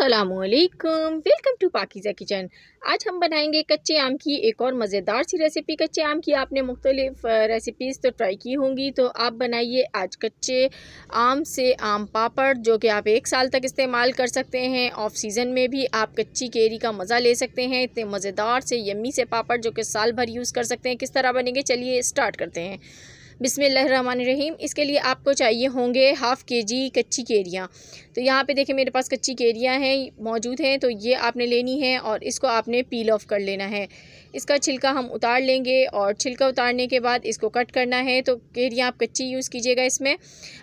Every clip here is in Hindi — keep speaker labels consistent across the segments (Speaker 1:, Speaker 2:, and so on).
Speaker 1: असलकम वेलकम टू पाकिज़ा किचन आज हम बनाएंगे कच्चे आम की एक और मज़ेदार सी रेसिपी कच्चे आम की आपने मुख्तलिफ रेसिपीज़ तो ट्राई की होंगी तो आप बनाइए आज कच्चे आम से आम पापड़ जो कि आप एक साल तक इस्तेमाल कर सकते हैं ऑफ सीज़न में भी आप कच्ची केरी का मज़ा ले सकते हैं इतने मज़ेदार से यम्मी से पापड़ जो कि साल भर यूज़ कर सकते हैं किस तरह बनेंगे चलिए स्टार्ट करते हैं बिसमीम इसके लिए आपको चाहिए होंगे हाफ़ के जी कच्ची केरियाँ तो यहाँ पे देखें मेरे पास कच्ची केरियाँ हैं मौजूद हैं तो ये आपने लेनी है और इसको आपने पील ऑफ कर लेना है इसका छिलका हम उतार लेंगे और छिलका उतारने के बाद इसको कट करना है तो केरियाँ आप कच्ची यूज़ कीजिएगा इसमें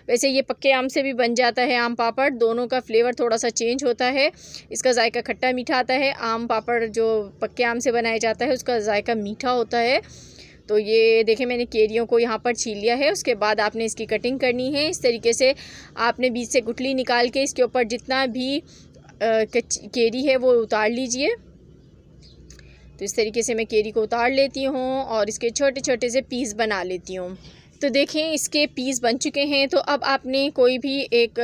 Speaker 1: वैसे ये पक्के आम से भी बन जाता है आम पापड़ दोनों का फ्लेवर थोड़ा सा चेंज होता है इसका जायका खट्टा मीठा आता है आम पापड़ जो पक्के आम से बनाया जाता है उसका जायका मीठा होता है तो ये देखें मैंने केरियों को यहाँ पर छील लिया है उसके बाद आपने इसकी कटिंग करनी है इस तरीके से आपने बीच से गुटली निकाल के इसके ऊपर जितना भी केरी है वो उतार लीजिए तो इस तरीके से मैं केरी को उतार लेती हूँ और इसके छोटे छोटे से पीस बना लेती हूँ तो देखें इसके पीस बन चुके हैं तो अब आपने कोई भी एक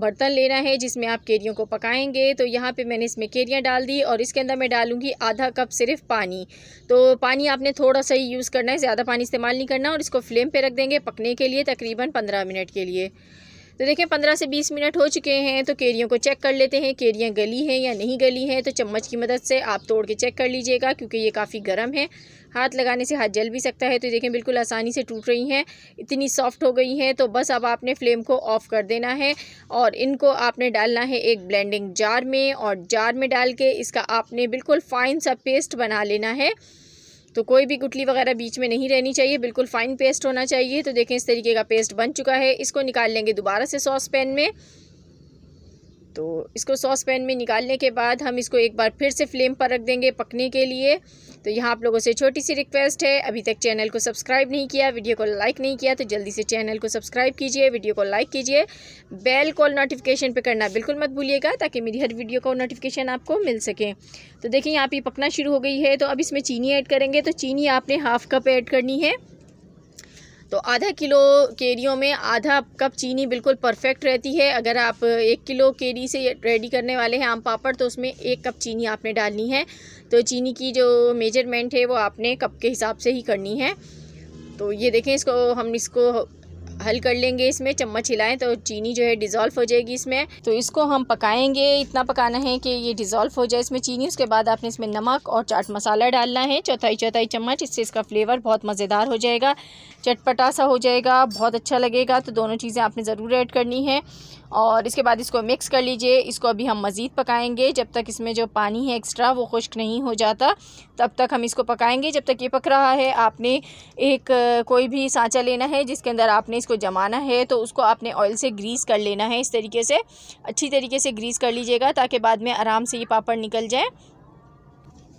Speaker 1: बर्तन लेना है जिसमें आप केरियों को पकाएंगे तो यहाँ पे मैंने इसमें केरियाँ डाल दी और इसके अंदर मैं डालूँगी आधा कप सिर्फ पानी तो पानी आपने थोड़ा सा ही यूज़ करना है ज़्यादा पानी इस्तेमाल नहीं करना और इसको फ्लेम पर रख देंगे पकने के लिए तकरीबन पंद्रह मिनट के लिए तो देखें पंद्रह से बीस मिनट हो चुके हैं तो केरियों को चेक कर लेते हैं केरियाँ गली हैं या नहीं गली हैं तो चम्मच की मदद से आप तोड़ के चेक कर लीजिएगा क्योंकि ये काफ़ी गर्म है हाथ लगाने से हाथ जल भी सकता है तो देखें बिल्कुल आसानी से टूट रही हैं इतनी सॉफ्ट हो गई हैं तो बस अब आपने फ्लेम को ऑफ़ कर देना है और इनको आपने डालना है एक ब्लेंडिंग जार में और जार में डाल के इसका आपने बिल्कुल फ़ाइन सा पेस्ट बना लेना है तो कोई भी गुटली वगैरह बीच में नहीं रहनी चाहिए बिल्कुल फ़ाइन पेस्ट होना चाहिए तो देखें इस तरीके का पेस्ट बन चुका है इसको निकाल लेंगे दोबारा से सॉस पैन में तो इसको सॉस पैन में निकालने के बाद हम इसको एक बार फिर से फ्लेम पर रख देंगे पकने के लिए तो यहाँ आप लोगों से छोटी सी रिक्वेस्ट है अभी तक चैनल को सब्सक्राइब नहीं किया वीडियो को लाइक नहीं किया तो जल्दी से चैनल को सब्सक्राइब कीजिए वीडियो को लाइक कीजिए बेल कॉल नोटिफिकेशन पर करना बिल्कुल मत भूलिएगा ताकि मेरी हर वीडियो का नोटिफिकेशन आपको मिल सके तो देखिए यहाँ पर पकना शुरू हो गई है तो अब इसमें चीनी ऐड करेंगे तो चीनी आपने हाफ कप ऐड करनी है तो आधा किलो केरियों में आधा कप चीनी बिल्कुल परफेक्ट रहती है अगर आप एक किलो केरी से रेडी करने वाले हैं आम पापड़ तो उसमें एक कप चीनी आपने डालनी है तो चीनी की जो मेजरमेंट है वो आपने कप के हिसाब से ही करनी है तो ये देखें इसको हम इसको हल कर लेंगे इसमें चम्मच हिलाएं तो चीनी जो है डिज़ोल्व हो जाएगी इसमें तो इसको हम पकाएंगे इतना पकाना है कि ये डिज़ोल्व हो जाए इसमें चीनी उसके बाद आपने इसमें नमक और चाट मसाला डालना है चौथाई चौथाई चम्मच इससे इसका फ्लेवर बहुत मज़ेदार हो जाएगा चटपटा सा हो जाएगा बहुत अच्छा लगेगा तो दोनों चीज़ें आपने ज़रूर ऐड करनी है और इसके बाद इसको मिक्स कर लीजिए इसको अभी हम मज़ीद पकाएंगे जब तक इसमें जो पानी है एक्स्ट्रा वो खुश्क नहीं हो जाता तब तक हम इसको पकाएंगे जब तक ये पक रहा है आपने एक कोई भी सांचा लेना है जिसके अंदर आपने इसको जमाना है तो उसको आपने ऑयल से ग्रीस कर लेना है इस तरीके से अच्छी तरीके से ग्रीस कर लीजिएगा ताकि बाद में आराम से ये पापड़ निकल जाए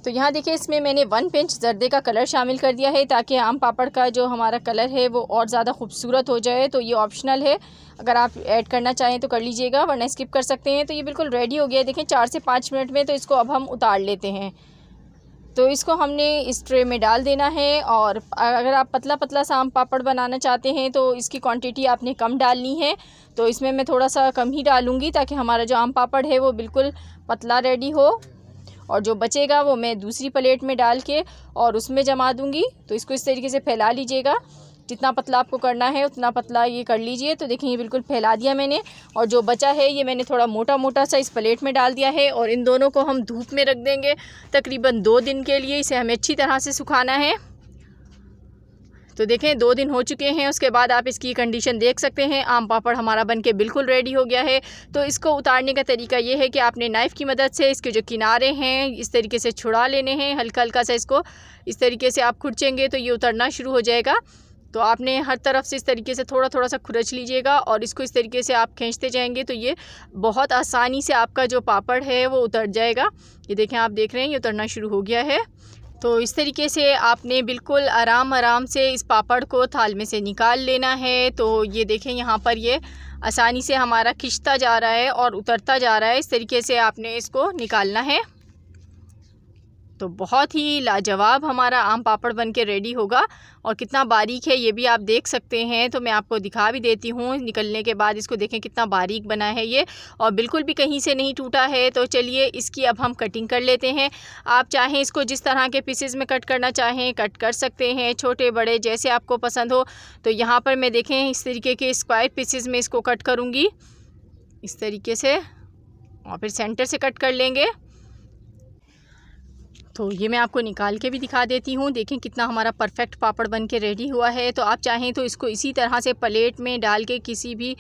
Speaker 1: तो यहाँ देखिए इसमें मैंने वन पिंच जर्दे का कलर शामिल कर दिया है ताकि आम पापड़ का जो हमारा कलर है वो और ज़्यादा खूबसूरत हो जाए तो ये ऑप्शनल है अगर आप ऐड करना चाहें तो कर लीजिएगा वरना स्किप कर सकते हैं तो ये बिल्कुल रेडी हो गया है देखें चार से पाँच मिनट में तो इसको अब हम उतार लेते हैं तो इसको हमने इस ट्रे में डाल देना है और अगर आप पतला पतला सा आम पापड़ बनाना चाहते हैं तो इसकी क्वांटिटी आपने कम डालनी है तो इसमें मैं थोड़ा सा कम ही डालूँगी ताकि हमारा जो आम पापड़ है वो बिल्कुल पतला रेडी हो और जो बचेगा वो मैं दूसरी प्लेट में डाल के और उसमें जमा दूँगी तो इसको इस तरीके से फैला लीजिएगा जितना पतला आपको करना है उतना पतला ये कर लीजिए तो देखिए ये बिल्कुल फैला दिया मैंने और जो बचा है ये मैंने थोड़ा मोटा मोटा सा इस प्लेट में डाल दिया है और इन दोनों को हम धूप में रख देंगे तकरीबन दो दिन के लिए इसे हमें अच्छी तरह से सुखाना है तो देखें दो दिन हो चुके हैं उसके बाद आप इसकी कंडीशन देख सकते हैं आम पापड़ हमारा बन के बिल्कुल रेडी हो गया है तो इसको उतारने का तरीका ये है कि आपने नाइफ़ की मदद से इसके जो किनारे हैं इस तरीके से छुड़ा लेने हैं हल्का हल्का सा इसको इस तरीके से आप खुर्चेंगे तो ये उतरना शुरू हो जाएगा तो आपने हर तरफ से इस तरीके से थोड़ा थोड़ा सा खुरच लीजिएगा और इसको इस तरीके से आप खींचते जाएंगे तो ये बहुत आसानी से आपका जो पापड़ है वो उतर जाएगा ये देखें आप देख रहे हैं ये उतरना शुरू हो गया है तो इस तरीके से आपने बिल्कुल आराम आराम से इस पापड़ को थाल में से निकाल लेना है तो ये देखें यहाँ पर ये आसानी से हमारा खिंचता जा रहा है और उतरता जा रहा है इस तरीके से आपने इसको निकालना है तो बहुत ही लाजवाब हमारा आम पापड़ बन के रेडी होगा और कितना बारीक है ये भी आप देख सकते हैं तो मैं आपको दिखा भी देती हूँ निकलने के बाद इसको देखें कितना बारीक बना है ये और बिल्कुल भी कहीं से नहीं टूटा है तो चलिए इसकी अब हम कटिंग कर लेते हैं आप चाहें इसको जिस तरह के पीसेज में कट करना चाहें कट कर सकते हैं छोटे बड़े जैसे आपको पसंद हो तो यहाँ पर मैं देखें इस तरीके के स्क्वायर पीसेज में इसको कट करूँगी इस तरीके से और फिर सेंटर से कट कर लेंगे तो ये मैं आपको निकाल के भी दिखा देती हूँ देखें कितना हमारा परफेक्ट पापड़ बन के रेडी हुआ है तो आप चाहें तो इसको इसी तरह से प्लेट में डाल के किसी भी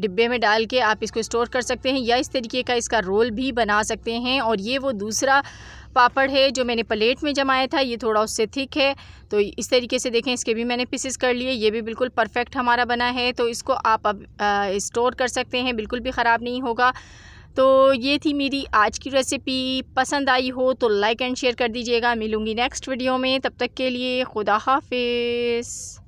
Speaker 1: डिब्बे में डाल के आप इसको स्टोर कर सकते हैं या इस तरीके का इसका रोल भी बना सकते हैं और ये वो दूसरा पापड़ है जो मैंने प्लेट में जमाया था ये थोड़ा उससे थिक है तो इस तरीके से देखें इसके भी मैंने पीसेस कर लिए ये भी बिल्कुल परफेक्ट हमारा बना है तो इसको आप अब स्टोर कर सकते हैं बिल्कुल भी ख़राब नहीं होगा तो ये थी मेरी आज की रेसिपी पसंद आई हो तो लाइक एंड शेयर कर दीजिएगा मिलूंगी नेक्स्ट वीडियो में तब तक के लिए खुदा हाफिज़